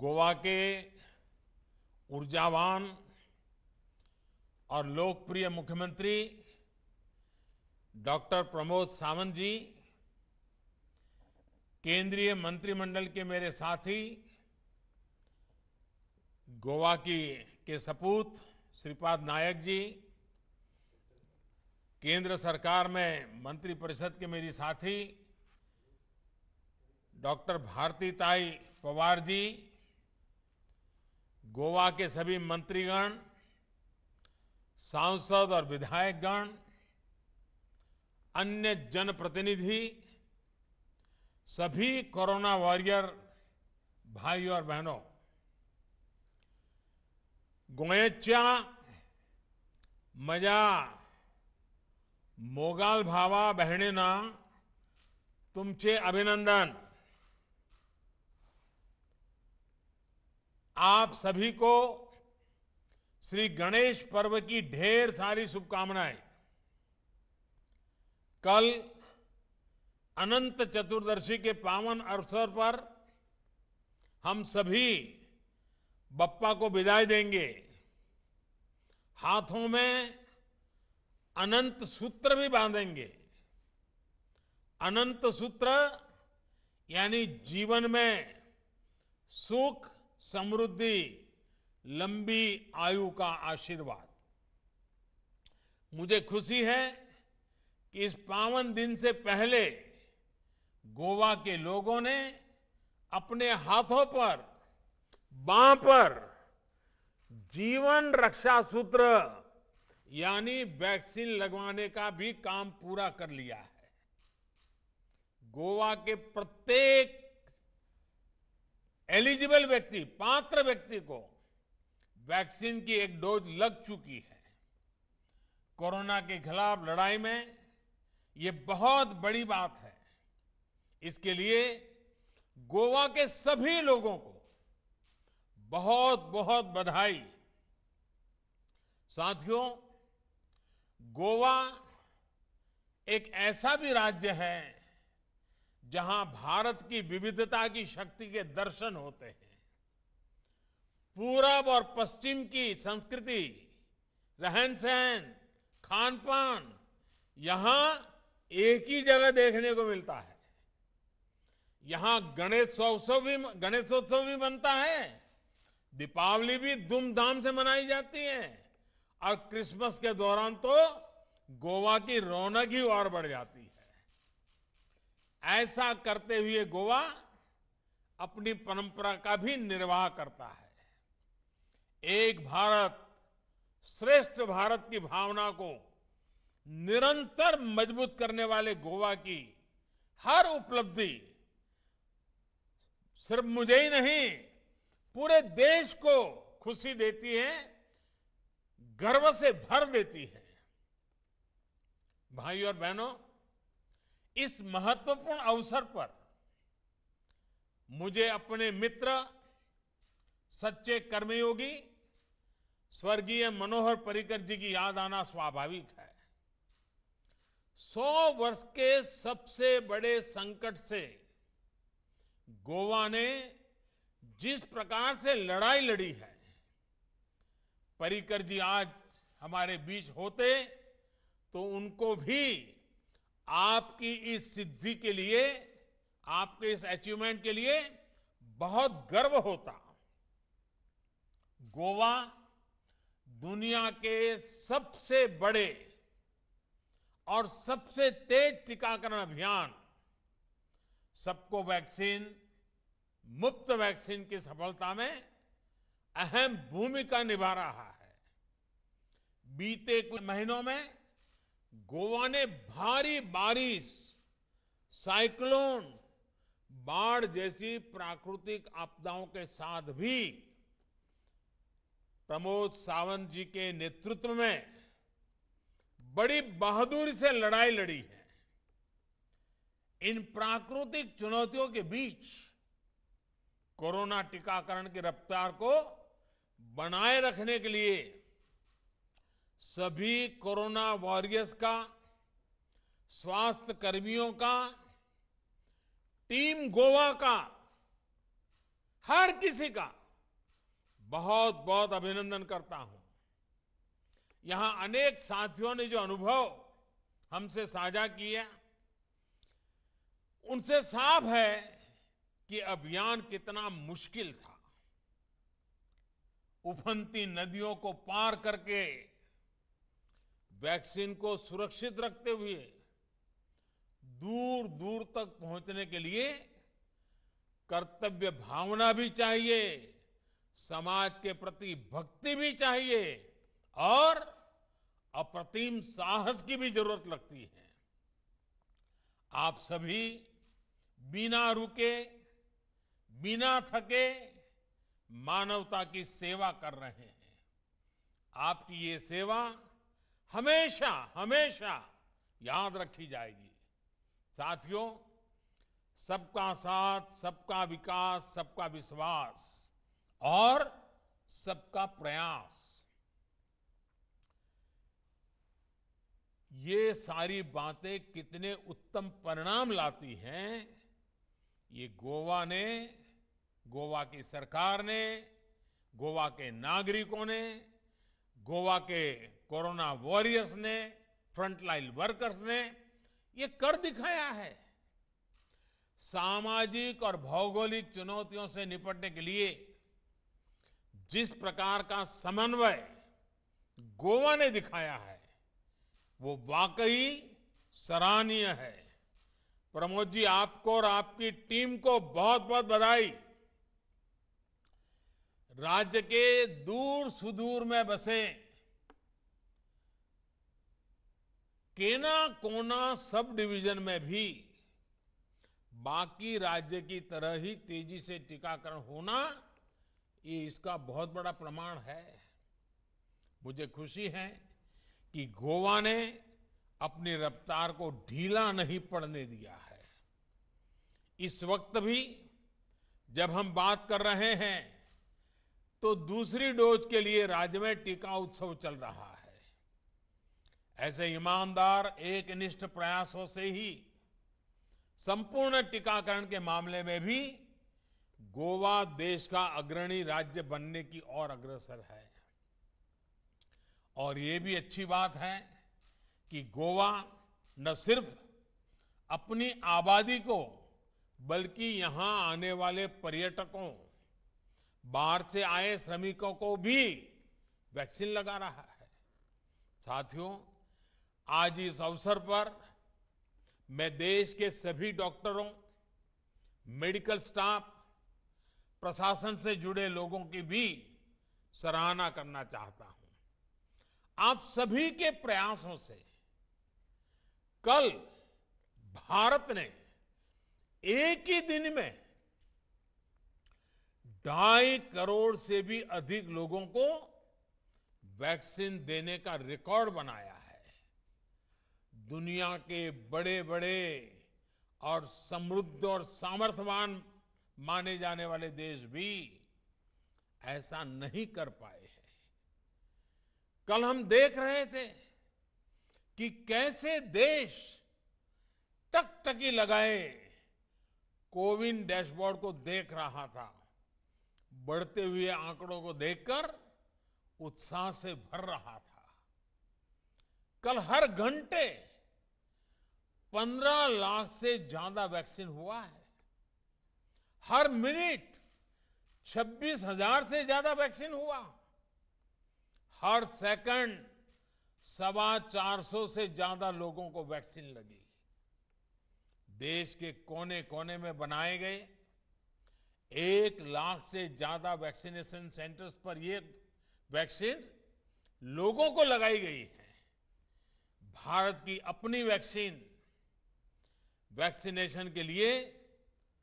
गोवा के ऊर्जावान और लोकप्रिय मुख्यमंत्री डॉक्टर प्रमोद सावंत जी केंद्रीय मंत्रिमंडल के मेरे साथी गोवा की के सपूत श्रीपाद नायक जी केंद्र सरकार में मंत्रिपरिषद के मेरी साथी डॉक्टर भारती ताई पवार जी गोवा के सभी मंत्रीगण सांसद और विधायकगण अन्य जनप्रतिनिधि सभी कोरोना वॉरियर भाई और बहनों गोयच्चा मजा मोगाल भावा बहने ना तुमचे अभिनंदन आप सभी को श्री गणेश पर्व की ढेर सारी शुभकामनाएं कल अनंत चतुर्दशी के पावन अवसर पर हम सभी बप्पा को विदाई देंगे हाथों में अनंत सूत्र भी बांधेंगे अनंत सूत्र यानी जीवन में सुख समृद्धि लंबी आयु का आशीर्वाद मुझे खुशी है कि इस पावन दिन से पहले गोवा के लोगों ने अपने हाथों पर बां पर जीवन रक्षा सूत्र यानी वैक्सीन लगवाने का भी काम पूरा कर लिया है गोवा के प्रत्येक एलिजिबल व्यक्ति पात्र व्यक्ति को वैक्सीन की एक डोज लग चुकी है कोरोना के खिलाफ लड़ाई में यह बहुत बड़ी बात है इसके लिए गोवा के सभी लोगों को बहुत बहुत बधाई साथियों गोवा एक ऐसा भी राज्य है जहां भारत की विविधता की शक्ति के दर्शन होते हैं पूरब और पश्चिम की संस्कृति रहन सहन खान पान यहां एक ही जगह देखने को मिलता है यहां गणेशोत्सव भी गणेशोत्सव भी बनता है दीपावली भी धूमधाम से मनाई जाती है और क्रिसमस के दौरान तो गोवा की रौनक ही और बढ़ जाती है ऐसा करते हुए गोवा अपनी परंपरा का भी निर्वाह करता है एक भारत श्रेष्ठ भारत की भावना को निरंतर मजबूत करने वाले गोवा की हर उपलब्धि सिर्फ मुझे ही नहीं पूरे देश को खुशी देती है गर्व से भर देती है भाइयों और बहनों इस महत्वपूर्ण अवसर पर मुझे अपने मित्र सच्चे कर्मयोगी स्वर्गीय मनोहर परिकर जी की याद आना स्वाभाविक है सौ वर्ष के सबसे बड़े संकट से गोवा ने जिस प्रकार से लड़ाई लड़ी है परिकर जी आज हमारे बीच होते तो उनको भी आपकी इस सिद्धि के लिए आपके इस अचीवमेंट के लिए बहुत गर्व होता गोवा दुनिया के सबसे बड़े और सबसे तेज टीकाकरण अभियान सबको वैक्सीन मुफ्त वैक्सीन की सफलता में अहम भूमिका निभा रहा है बीते कुछ महीनों में गोवा ने भारी बारिश साइक्लोन बाढ़ जैसी प्राकृतिक आपदाओं के साथ भी प्रमोद सावंत जी के नेतृत्व में बड़ी बहादुरी से लड़ाई लड़ी है इन प्राकृतिक चुनौतियों के बीच कोरोना टीकाकरण की रफ्तार को बनाए रखने के लिए सभी कोरोना वॉरियर्स का स्वास्थ्य कर्मियों का टीम गोवा का हर किसी का बहुत बहुत अभिनंदन करता हूं यहां अनेक साथियों ने जो अनुभव हमसे साझा किया उनसे साफ है कि अभियान कितना मुश्किल था उफनती नदियों को पार करके वैक्सीन को सुरक्षित रखते हुए दूर दूर तक पहुंचने के लिए कर्तव्य भावना भी चाहिए समाज के प्रति भक्ति भी चाहिए और अप्रतिम साहस की भी जरूरत लगती है आप सभी बिना रुके बिना थके मानवता की सेवा कर रहे हैं आपकी ये सेवा हमेशा हमेशा याद रखी जाएगी साथियों सबका साथ सबका विकास सबका विश्वास और सबका प्रयास ये सारी बातें कितने उत्तम परिणाम लाती हैं ये गोवा ने गोवा की सरकार ने गोवा के नागरिकों ने गोवा के कोरोना वॉरियर्स ने फ्रंटलाइन वर्कर्स ने ये कर दिखाया है सामाजिक और भौगोलिक चुनौतियों से निपटने के लिए जिस प्रकार का समन्वय गोवा ने दिखाया है वो वाकई सराहनीय है प्रमोद जी आपको और आपकी टीम को बहुत बहुत बधाई राज्य के दूर सुदूर में बसे केना कोना सब डिवीजन में भी बाकी राज्य की तरह ही तेजी से टीकाकरण होना ये इसका बहुत बड़ा प्रमाण है मुझे खुशी है कि गोवा ने अपनी रफ्तार को ढीला नहीं पड़ने दिया है इस वक्त भी जब हम बात कर रहे हैं तो दूसरी डोज के लिए राज्य में टीका उत्सव चल रहा है ऐसे ईमानदार एक निष्ठ प्रयासों से ही संपूर्ण टीकाकरण के मामले में भी गोवा देश का अग्रणी राज्य बनने की ओर अग्रसर है और ये भी अच्छी बात है कि गोवा न सिर्फ अपनी आबादी को बल्कि यहां आने वाले पर्यटकों बाहर से आए श्रमिकों को भी वैक्सीन लगा रहा है साथियों आज इस अवसर पर मैं देश के सभी डॉक्टरों मेडिकल स्टाफ प्रशासन से जुड़े लोगों की भी सराहना करना चाहता हूं आप सभी के प्रयासों से कल भारत ने एक ही दिन में ढाई करोड़ से भी अधिक लोगों को वैक्सीन देने का रिकॉर्ड बनाया है दुनिया के बड़े बड़े और समृद्ध और सामर्थ्यवान माने जाने वाले देश भी ऐसा नहीं कर पाए हैं कल हम देख रहे थे कि कैसे देश टकटकी लगाए कोविन डैशबोर्ड को देख रहा था बढ़ते हुए आंकड़ों को देखकर उत्साह से भर रहा था कल हर घंटे पंद्रह लाख से ज्यादा वैक्सीन हुआ है हर मिनट छब्बीस हजार से ज्यादा वैक्सीन हुआ हर सेकंड सवा चार सौ से ज्यादा लोगों को वैक्सीन लगी देश के कोने कोने में बनाए गए एक लाख से ज्यादा वैक्सीनेशन सेंटर्स पर यह वैक्सीन लोगों को लगाई गई है भारत की अपनी वैक्सीन वैक्सीनेशन के लिए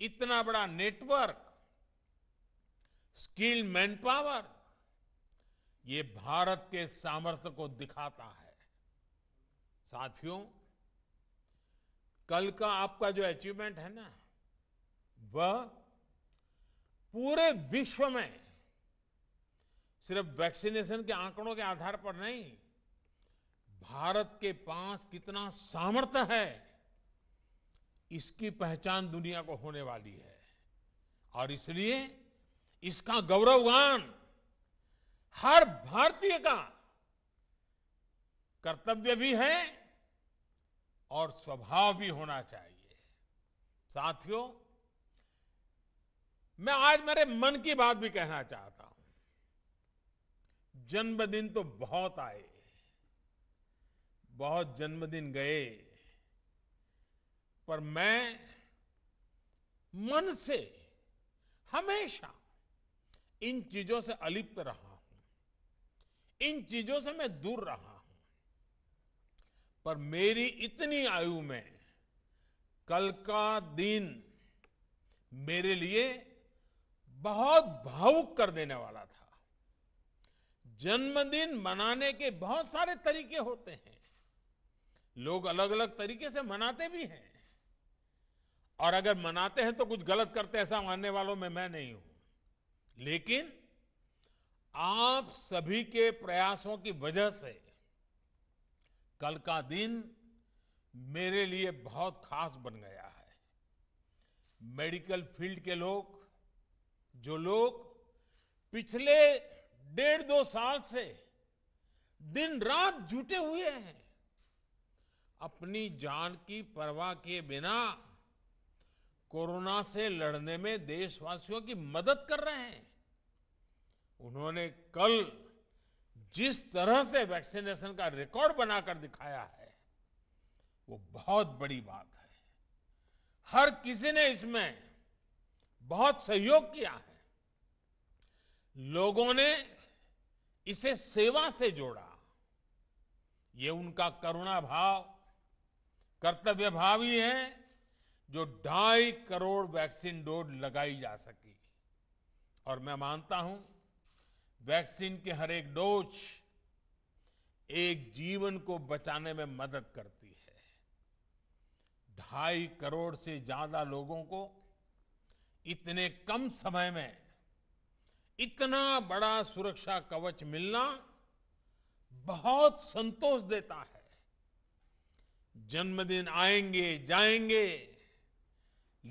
इतना बड़ा नेटवर्क स्किल मैन पावर ये भारत के सामर्थ्य को दिखाता है साथियों कल का आपका जो अचीवमेंट है ना वह पूरे विश्व में सिर्फ वैक्सीनेशन के आंकड़ों के आधार पर नहीं भारत के पास कितना सामर्थ्य है इसकी पहचान दुनिया को होने वाली है और इसलिए इसका गौरवगान हर भारतीय का कर्तव्य भी है और स्वभाव भी होना चाहिए साथियों मैं आज मेरे मन की बात भी कहना चाहता हूं जन्मदिन तो बहुत आए बहुत जन्मदिन गए पर मैं मन से हमेशा इन चीजों से अलिप्त रहा हूं इन चीजों से मैं दूर रहा हूं पर मेरी इतनी आयु में कल का दिन मेरे लिए बहुत भावुक कर देने वाला था जन्मदिन मनाने के बहुत सारे तरीके होते हैं लोग अलग अलग तरीके से मनाते भी हैं और अगर मनाते हैं तो कुछ गलत करते ऐसा मानने वालों में मैं नहीं हूं लेकिन आप सभी के प्रयासों की वजह से कल का दिन मेरे लिए बहुत खास बन गया है मेडिकल फील्ड के लोग जो लोग पिछले डेढ़ दो साल से दिन रात जुटे हुए हैं अपनी जान की परवाह किए बिना कोरोना से लड़ने में देशवासियों की मदद कर रहे हैं उन्होंने कल जिस तरह से वैक्सीनेशन का रिकॉर्ड बनाकर दिखाया है वो बहुत बड़ी बात है हर किसी ने इसमें बहुत सहयोग किया है लोगों ने इसे सेवा से जोड़ा ये उनका करुणा भाव कर्तव्य भाव ही है जो ढाई करोड़ वैक्सीन डोज लगाई जा सकी और मैं मानता हूं वैक्सीन के हर एक डोज एक जीवन को बचाने में मदद करती है ढाई करोड़ से ज्यादा लोगों को इतने कम समय में इतना बड़ा सुरक्षा कवच मिलना बहुत संतोष देता है जन्मदिन आएंगे जाएंगे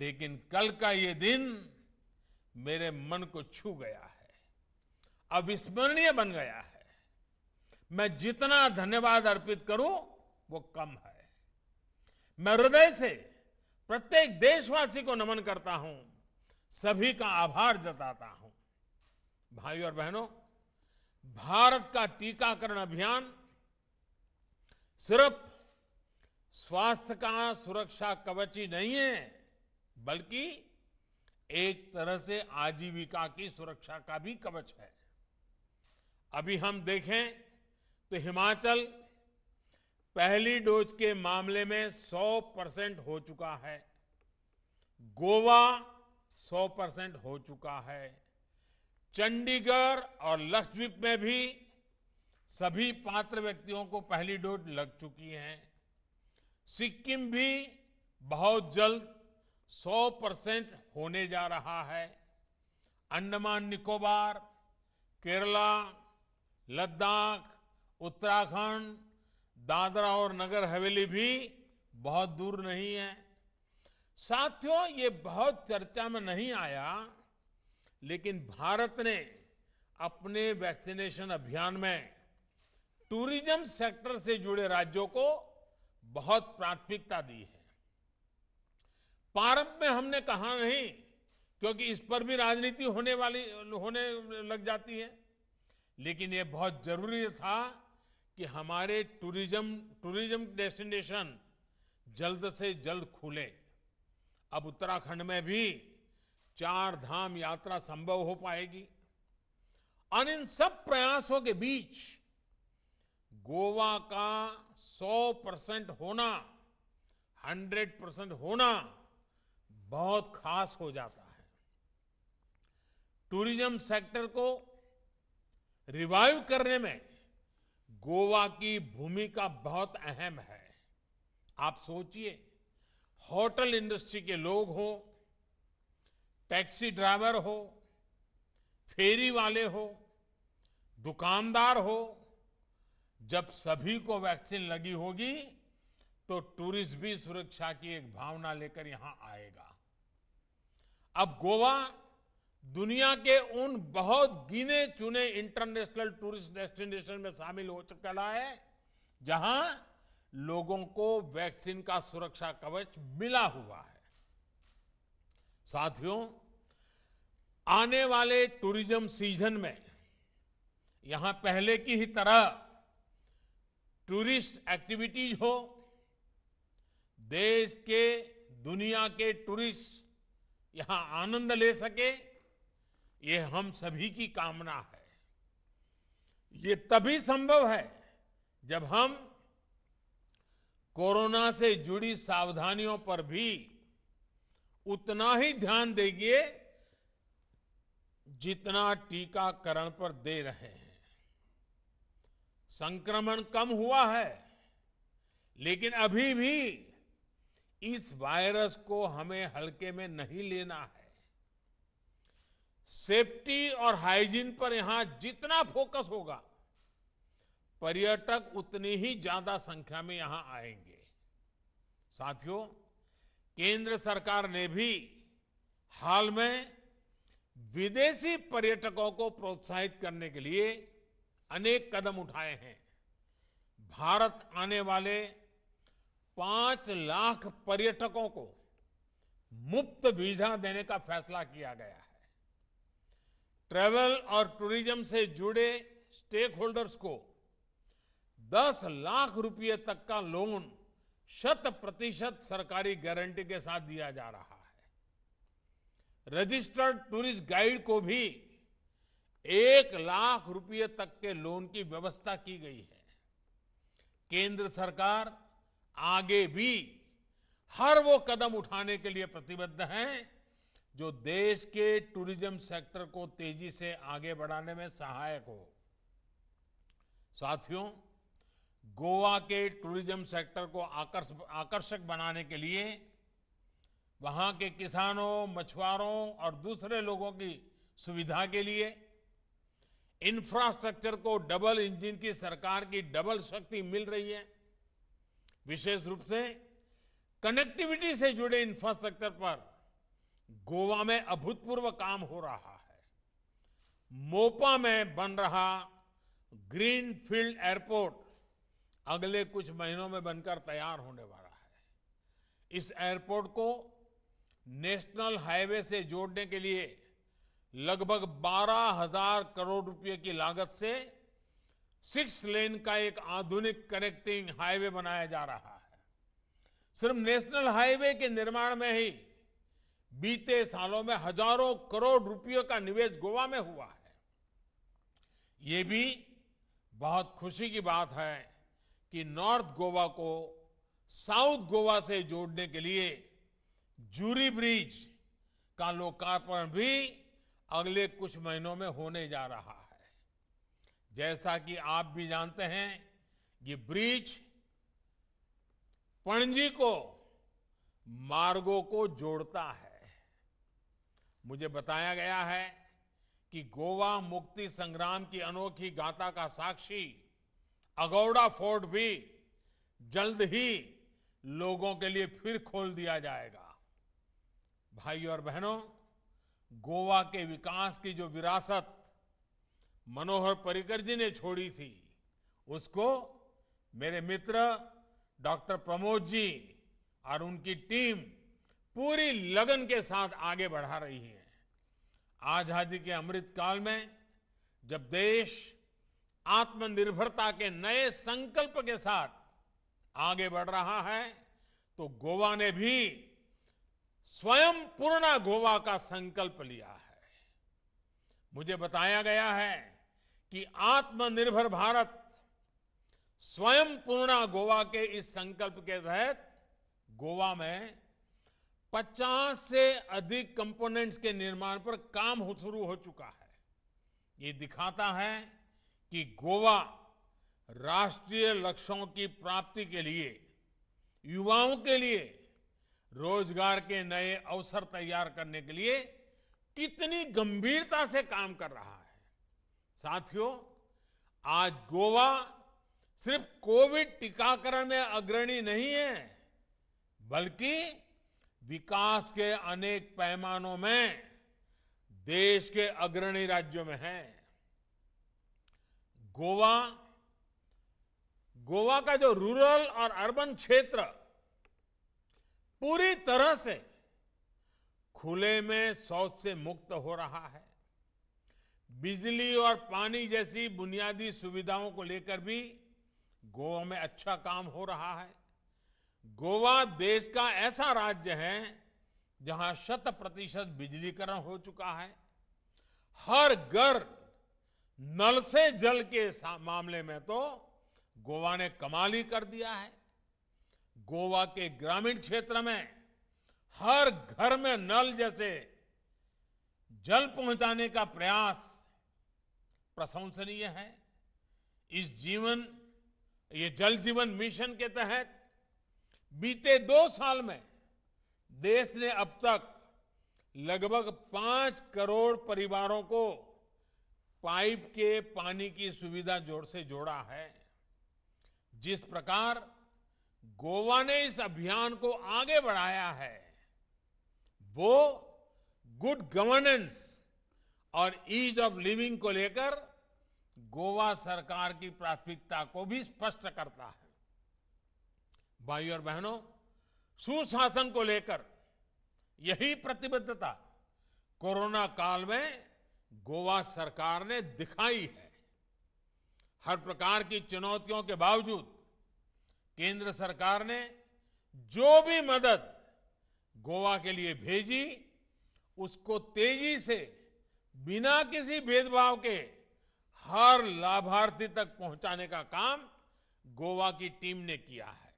लेकिन कल का ये दिन मेरे मन को छू गया है अविस्मरणीय बन गया है मैं जितना धन्यवाद अर्पित करूं वो कम है मैं हृदय से प्रत्येक देशवासी को नमन करता हूं सभी का आभार जताता हूं भाई और बहनों भारत का टीकाकरण अभियान सिर्फ स्वास्थ्य का सुरक्षा कवच ही नहीं है बल्कि एक तरह से आजीविका की सुरक्षा का भी कवच है अभी हम देखें तो हिमाचल पहली डोज के मामले में 100 परसेंट हो चुका है गोवा 100 परसेंट हो चुका है चंडीगढ़ और लक्षद्वीप में भी सभी पात्र व्यक्तियों को पहली डोज लग चुकी है सिक्किम भी बहुत जल्द 100 परसेंट होने जा रहा है अंडमान निकोबार केरला लद्दाख उत्तराखंड दादरा और नगर हवेली भी बहुत दूर नहीं है साथियों ये बहुत चर्चा में नहीं आया लेकिन भारत ने अपने वैक्सीनेशन अभियान में टूरिज्म सेक्टर से जुड़े राज्यों को बहुत प्राथमिकता दी है प्रारंभ में हमने कहा नहीं क्योंकि इस पर भी राजनीति होने वाली होने लग जाती है लेकिन ये बहुत जरूरी था कि हमारे टूरिज्म टूरिज्म डेस्टिनेशन जल्द से जल्द खुले अब उत्तराखंड में भी चार धाम यात्रा संभव हो पाएगी और इन सब प्रयासों के बीच गोवा का 100 परसेंट होना 100 परसेंट होना बहुत खास हो जाता है टूरिज्म सेक्टर को रिवाइव करने में गोवा की भूमिका बहुत अहम है आप सोचिए होटल इंडस्ट्री के लोग हो टैक्सी ड्राइवर हो फेरी वाले हो दुकानदार हो जब सभी को वैक्सीन लगी होगी तो टूरिस्ट भी सुरक्षा की एक भावना लेकर यहां आएगा अब गोवा दुनिया के उन बहुत गिने चुने इंटरनेशनल टूरिस्ट डेस्टिनेशन में शामिल हो चुका है जहां लोगों को वैक्सीन का सुरक्षा कवच मिला हुआ है साथियों आने वाले टूरिज्म सीजन में यहां पहले की ही तरह टूरिस्ट एक्टिविटीज हो देश के दुनिया के टूरिस्ट यहां आनंद ले सके ये हम सभी की कामना है ये तभी संभव है जब हम कोरोना से जुड़ी सावधानियों पर भी उतना ही ध्यान देंगे जितना टीकाकरण पर दे रहे हैं संक्रमण कम हुआ है लेकिन अभी भी इस वायरस को हमें हल्के में नहीं लेना है सेफ्टी और हाइजीन पर यहां जितना फोकस होगा पर्यटक उतनी ही ज्यादा संख्या में यहां आएंगे साथियों केंद्र सरकार ने भी हाल में विदेशी पर्यटकों को प्रोत्साहित करने के लिए अनेक कदम उठाए हैं भारत आने वाले पांच लाख पर्यटकों को मुफ्त वीजा देने का फैसला किया गया है ट्रेवल और टूरिज्म से जुड़े स्टेक होल्डर्स को 10 लाख रुपए तक का लोन शत प्रतिशत सरकारी गारंटी के साथ दिया जा रहा है रजिस्टर्ड टूरिस्ट गाइड को भी एक लाख रुपए तक के लोन की व्यवस्था की गई है केंद्र सरकार आगे भी हर वो कदम उठाने के लिए प्रतिबद्ध हैं जो देश के टूरिज्म सेक्टर को तेजी से आगे बढ़ाने में सहायक हो साथियों गोवा के टूरिज्म सेक्टर को आकर्षक बनाने के लिए वहां के किसानों मछुआरों और दूसरे लोगों की सुविधा के लिए इंफ्रास्ट्रक्चर को डबल इंजन की सरकार की डबल शक्ति मिल रही है विशेष रूप से कनेक्टिविटी से जुड़े इंफ्रास्ट्रक्चर पर गोवा में अभूतपूर्व काम हो रहा है मोपा में बन रहा ग्रीन फील्ड एयरपोर्ट अगले कुछ महीनों में बनकर तैयार होने वाला है इस एयरपोर्ट को नेशनल हाईवे से जोड़ने के लिए लगभग बारह हजार करोड़ रुपए की लागत से सिक्स लेन का एक आधुनिक कनेक्टिंग हाईवे बनाया जा रहा है सिर्फ नेशनल हाईवे के निर्माण में ही बीते सालों में हजारों करोड़ रुपयों का निवेश गोवा में हुआ है ये भी बहुत खुशी की बात है कि नॉर्थ गोवा को साउथ गोवा से जोड़ने के लिए जूरी ब्रिज का लोकार्पण भी अगले कुछ महीनों में होने जा रहा है जैसा कि आप भी जानते हैं ये ब्रिज पणजी को मार्गों को जोड़ता है मुझे बताया गया है कि गोवा मुक्ति संग्राम की अनोखी गाथा का साक्षी अगौड़ा फोर्ट भी जल्द ही लोगों के लिए फिर खोल दिया जाएगा भाइयों और बहनों गोवा के विकास की जो विरासत मनोहर पर्रिकर जी ने छोड़ी थी उसको मेरे मित्र डॉक्टर प्रमोद जी और उनकी टीम पूरी लगन के साथ आगे बढ़ा रही है आजादी के अमृत काल में जब देश आत्मनिर्भरता के नए संकल्प के साथ आगे बढ़ रहा है तो गोवा ने भी स्वयं पूर्णा गोवा का संकल्प लिया है मुझे बताया गया है कि आत्मनिर्भर भारत स्वयं पूर्णा गोवा के इस संकल्प के तहत गोवा में 50 से अधिक कंपोनेंट्स के निर्माण पर काम शुरू हो चुका है ये दिखाता है कि गोवा राष्ट्रीय लक्ष्यों की प्राप्ति के लिए युवाओं के लिए रोजगार के नए अवसर तैयार करने के लिए कितनी गंभीरता से काम कर रहा है साथियों आज गोवा सिर्फ कोविड टीकाकरण में अग्रणी नहीं है बल्कि विकास के अनेक पैमानों में देश के अग्रणी राज्यों में है गोवा गोवा का जो रूरल और अर्बन क्षेत्र पूरी तरह से खुले में शौच से मुक्त हो रहा है बिजली और पानी जैसी बुनियादी सुविधाओं को लेकर भी गोवा में अच्छा काम हो रहा है गोवा देश का ऐसा राज्य है जहां शत प्रतिशत बिजलीकरण हो चुका है हर घर नल से जल के मामले में तो गोवा ने कमाल ही कर दिया है गोवा के ग्रामीण क्षेत्र में हर घर में नल जैसे जल पहुंचाने का प्रयास प्रशंसनीय है इस जीवन ये जल जीवन मिशन के तहत बीते दो साल में देश ने अब तक लगभग पांच करोड़ परिवारों को पाइप के पानी की सुविधा जोड़ से जोड़ा है जिस प्रकार गोवा ने इस अभियान को आगे बढ़ाया है वो गुड गवर्नेंस और ईज ऑफ लिविंग को लेकर गोवा सरकार की प्राथमिकता को भी स्पष्ट करता है भाई और बहनों सुशासन को लेकर यही प्रतिबद्धता कोरोना काल में गोवा सरकार ने दिखाई है हर प्रकार की चुनौतियों के बावजूद केंद्र सरकार ने जो भी मदद गोवा के लिए भेजी उसको तेजी से बिना किसी भेदभाव के हर लाभार्थी तक पहुंचाने का काम गोवा की टीम ने किया है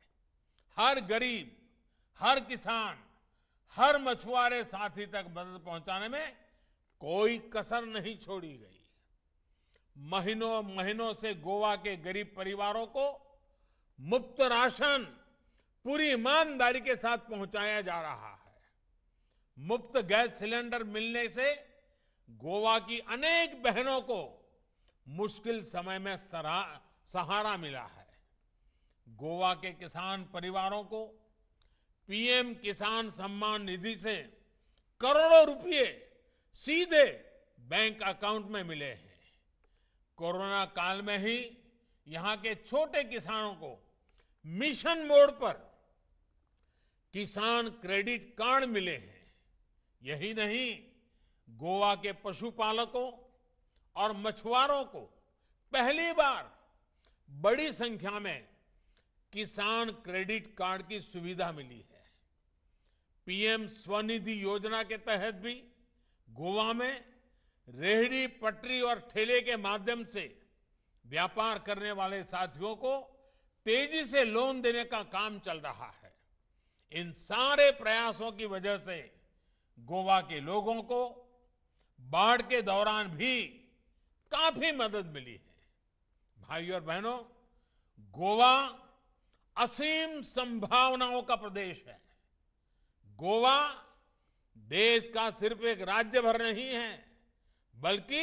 हर गरीब हर किसान हर मछुआरे साथी तक मदद पहुंचाने में कोई कसर नहीं छोड़ी गई महीनों महीनों से गोवा के गरीब परिवारों को मुफ्त राशन पूरी ईमानदारी के साथ पहुंचाया जा रहा है मुफ्त गैस सिलेंडर मिलने से गोवा की अनेक बहनों को मुश्किल समय में सहारा मिला है गोवा के किसान परिवारों को पीएम किसान सम्मान निधि से करोड़ों रुपए सीधे बैंक अकाउंट में मिले हैं कोरोना काल में ही यहां के छोटे किसानों को मिशन मोड पर किसान क्रेडिट कार्ड मिले हैं यही नहीं गोवा के पशुपालकों और मछुआरों को पहली बार बड़ी संख्या में किसान क्रेडिट कार्ड की सुविधा मिली है पीएम स्वनिधि योजना के तहत भी गोवा में रेहड़ी पटरी और ठेले के माध्यम से व्यापार करने वाले साथियों को तेजी से लोन देने का काम चल रहा है इन सारे प्रयासों की वजह से गोवा के लोगों को बाढ़ के दौरान भी काफी मदद मिली है भाइयों और बहनों गोवा असीम संभावनाओं का प्रदेश है गोवा देश का सिर्फ एक राज्य भर नहीं है बल्कि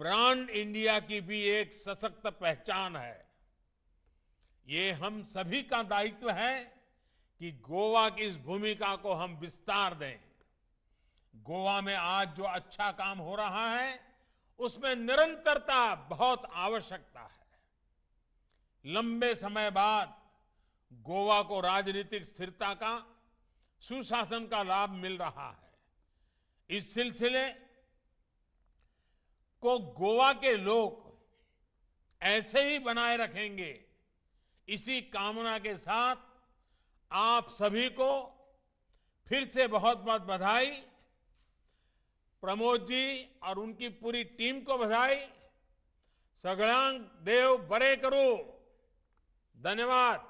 ब्रांड इंडिया की भी एक सशक्त पहचान है ये हम सभी का दायित्व है कि गोवा की इस भूमिका को हम विस्तार दें गोवा में आज जो अच्छा काम हो रहा है उसमें निरंतरता बहुत आवश्यकता है लंबे समय बाद गोवा को राजनीतिक स्थिरता का सुशासन का लाभ मिल रहा है इस सिलसिले को गोवा के लोग ऐसे ही बनाए रखेंगे इसी कामना के साथ आप सभी को फिर से बहुत बहुत बधाई प्रमोद जी और उनकी पूरी टीम को बधाई सगड़ देव बरे करू धन्यवाद